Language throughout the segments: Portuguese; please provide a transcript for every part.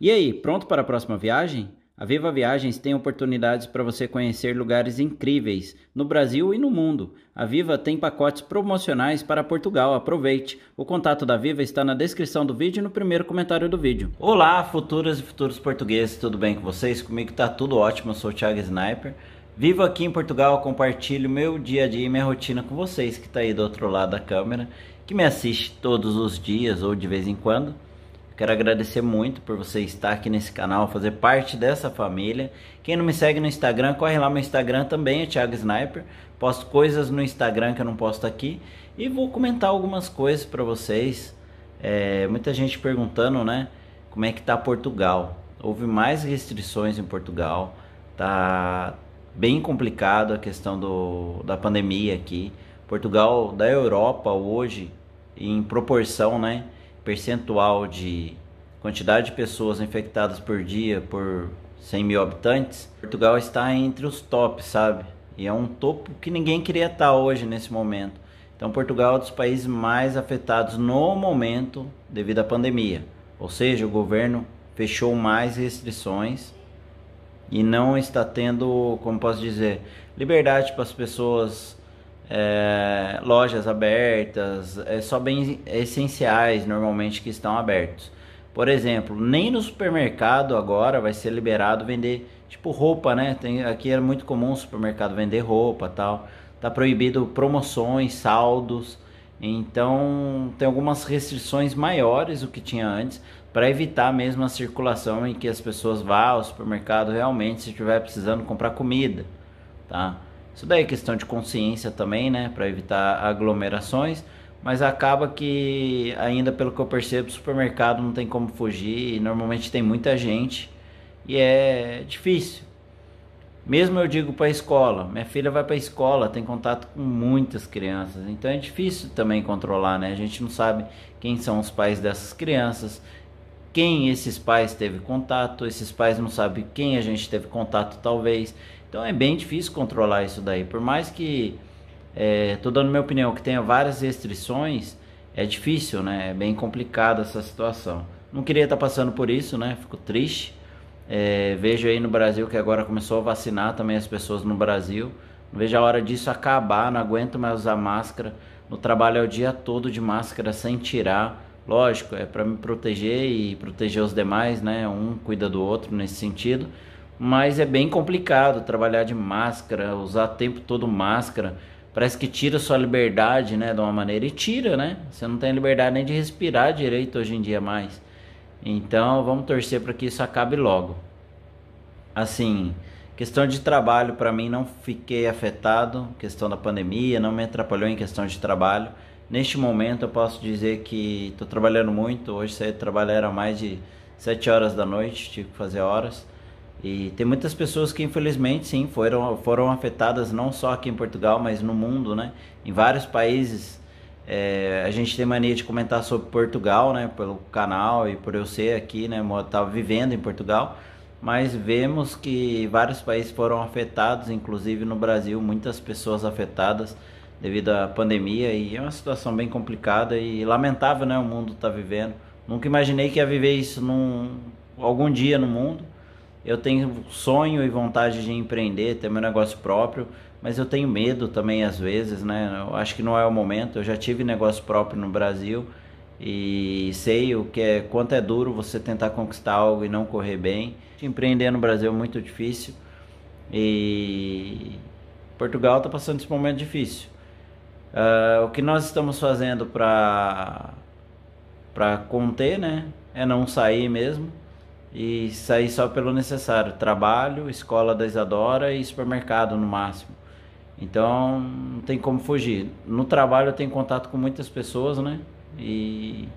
E aí, pronto para a próxima viagem? A Viva Viagens tem oportunidades para você conhecer lugares incríveis no Brasil e no mundo. A Viva tem pacotes promocionais para Portugal, aproveite. O contato da Viva está na descrição do vídeo e no primeiro comentário do vídeo. Olá, futuras e futuros portugueses, tudo bem com vocês? Comigo está tudo ótimo, eu sou o Thiago Sniper. Vivo aqui em Portugal, compartilho meu dia a dia e minha rotina com vocês que está aí do outro lado da câmera, que me assiste todos os dias ou de vez em quando. Quero agradecer muito por você estar aqui nesse canal, fazer parte dessa família. Quem não me segue no Instagram, corre lá meu Instagram também, é Thiago Sniper. Posto coisas no Instagram que eu não posto aqui e vou comentar algumas coisas para vocês. É, muita gente perguntando, né, como é que tá Portugal? Houve mais restrições em Portugal, tá bem complicado a questão do, da pandemia aqui. Portugal da Europa hoje, em proporção, né? percentual de quantidade de pessoas infectadas por dia por 100 mil habitantes, Portugal está entre os tops, sabe? E é um topo que ninguém queria estar hoje nesse momento. Então, Portugal é um dos países mais afetados no momento devido à pandemia. Ou seja, o governo fechou mais restrições e não está tendo, como posso dizer, liberdade para as pessoas é, lojas abertas, é só bens essenciais normalmente que estão abertos. Por exemplo, nem no supermercado agora vai ser liberado vender tipo roupa, né? Tem, aqui é muito comum o supermercado vender roupa tal. Tá proibido promoções, saldos. Então tem algumas restrições maiores do que tinha antes para evitar mesmo a circulação em que as pessoas vá ao supermercado realmente se estiver precisando comprar comida, tá? Isso daí é questão de consciência também, né? Para evitar aglomerações. Mas acaba que, ainda pelo que eu percebo, supermercado não tem como fugir. normalmente tem muita gente e é difícil. Mesmo eu digo para a escola, minha filha vai para a escola, tem contato com muitas crianças, então é difícil também controlar, né? A gente não sabe quem são os pais dessas crianças, quem esses pais teve contato, esses pais não sabem quem a gente teve contato, talvez. Então é bem difícil controlar isso daí. Por mais que, estou é, dando minha opinião, que tenha várias restrições, é difícil, né? É bem complicada essa situação. Não queria estar tá passando por isso, né? Fico triste. É, vejo aí no Brasil que agora começou a vacinar também as pessoas no Brasil. Não vejo a hora disso acabar, não aguento mais usar máscara. No trabalho é o dia todo de máscara sem tirar. Lógico, é para me proteger e proteger os demais, né? Um cuida do outro nesse sentido mas é bem complicado trabalhar de máscara, usar o tempo todo máscara. Parece que tira sua liberdade, né, de uma maneira e tira, né? Você não tem liberdade nem de respirar direito hoje em dia mais. Então, vamos torcer para que isso acabe logo. Assim, questão de trabalho para mim não fiquei afetado, questão da pandemia não me atrapalhou em questão de trabalho. Neste momento eu posso dizer que estou trabalhando muito. Hoje saí do trabalho era mais de 7 horas da noite, tive que fazer horas. E tem muitas pessoas que infelizmente sim foram, foram afetadas não só aqui em Portugal, mas no mundo, né? Em vários países é, a gente tem mania de comentar sobre Portugal, né? Pelo canal e por eu ser aqui, né? Eu estava vivendo em Portugal, mas vemos que vários países foram afetados, inclusive no Brasil, muitas pessoas afetadas devido à pandemia e é uma situação bem complicada e lamentável, né? O mundo está vivendo. Nunca imaginei que ia viver isso num, algum dia no mundo eu tenho sonho e vontade de empreender, ter meu negócio próprio, mas eu tenho medo também às vezes, né? Eu acho que não é o momento. Eu já tive negócio próprio no Brasil e sei o que é, quanto é duro você tentar conquistar algo e não correr bem. Empreender no Brasil é muito difícil e Portugal está passando esse momento difícil. Uh, o que nós estamos fazendo para para conter, né? É não sair mesmo e sair só pelo necessário. Trabalho, escola da Isadora e supermercado no máximo. Então não tem como fugir. No trabalho eu tenho contato com muitas pessoas, né? E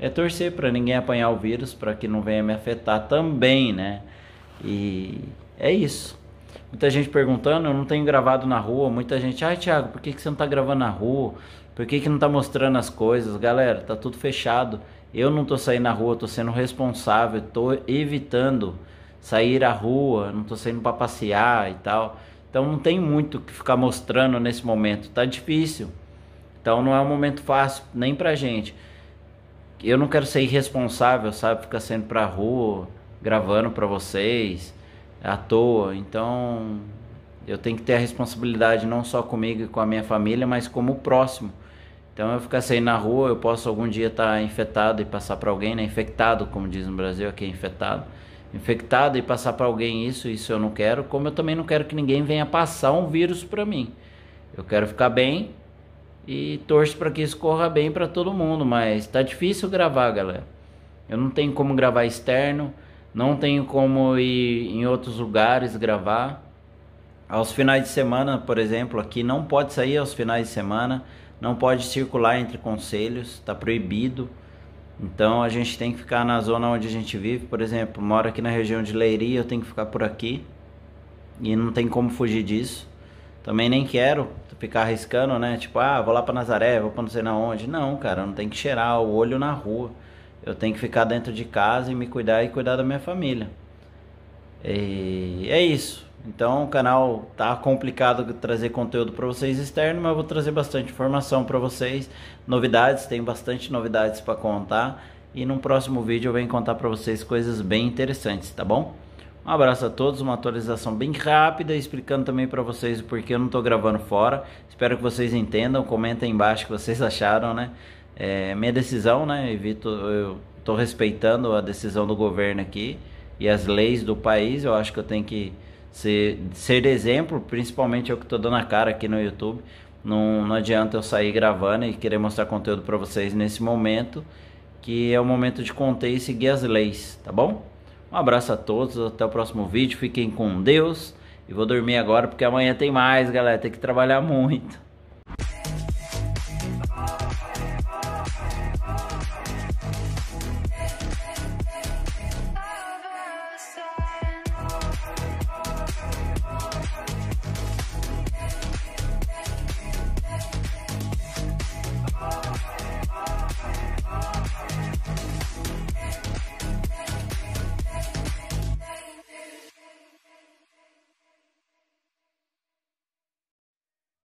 é torcer para ninguém apanhar o vírus, para que não venha me afetar também, né? E é isso. Muita gente perguntando, eu não tenho gravado na rua. Muita gente, ai ah, Thiago, por que, que você não está gravando na rua? Por que, que não está mostrando as coisas? Galera, tá tudo fechado eu não estou saindo na rua, estou sendo responsável, estou evitando sair à rua, não estou saindo para passear e tal. Então não tem muito que ficar mostrando nesse momento, tá difícil. Então não é um momento fácil nem pra gente. Eu não quero ser irresponsável, sabe, ficar saindo pra rua, gravando para vocês à toa. Então eu tenho que ter a responsabilidade não só comigo e com a minha família, mas como o próximo. Então eu ficar sem na rua, eu posso algum dia estar tá infectado e passar para alguém, né? Infectado, como diz no Brasil, aqui é infectado. Infectado e passar para alguém isso, isso eu não quero, como eu também não quero que ninguém venha passar um vírus para mim. Eu quero ficar bem e torço para que isso corra bem para todo mundo, mas tá difícil gravar, galera. Eu não tenho como gravar externo, não tenho como ir em outros lugares gravar. Aos finais de semana, por exemplo, aqui não pode sair aos finais de semana não pode circular entre conselhos, está proibido. Então a gente tem que ficar na zona onde a gente vive. Por exemplo, moro aqui na região de Leiria, eu tenho que ficar por aqui e não tem como fugir disso. Também nem quero ficar arriscando, né? Tipo, ah, vou lá para Nazaré, vou para não sei na onde. Não, cara, não tem que cheirar o olho na rua. Eu tenho que ficar dentro de casa e me cuidar e cuidar da minha família. E é isso. Então o canal tá complicado trazer conteúdo para vocês externo, mas eu vou trazer bastante informação para vocês, novidades, tem bastante novidades para contar e num próximo vídeo eu venho contar para vocês coisas bem interessantes, tá bom? Um abraço a todos, uma atualização bem rápida, explicando também para vocês o porquê eu não estou gravando fora. Espero que vocês entendam, comentem embaixo o que vocês acharam, né? É minha decisão, né? Evito, eu tô respeitando a decisão do governo aqui e as leis do país, eu acho que eu tenho que ser, ser exemplo, principalmente eu que estou dando a cara aqui no YouTube. Não, não adianta eu sair gravando e querer mostrar conteúdo para vocês nesse momento, que é o momento de conter e seguir as leis, tá bom? Um abraço a todos, até o próximo vídeo, fiquem com Deus. E vou dormir agora porque amanhã tem mais, galera. Tem que trabalhar muito.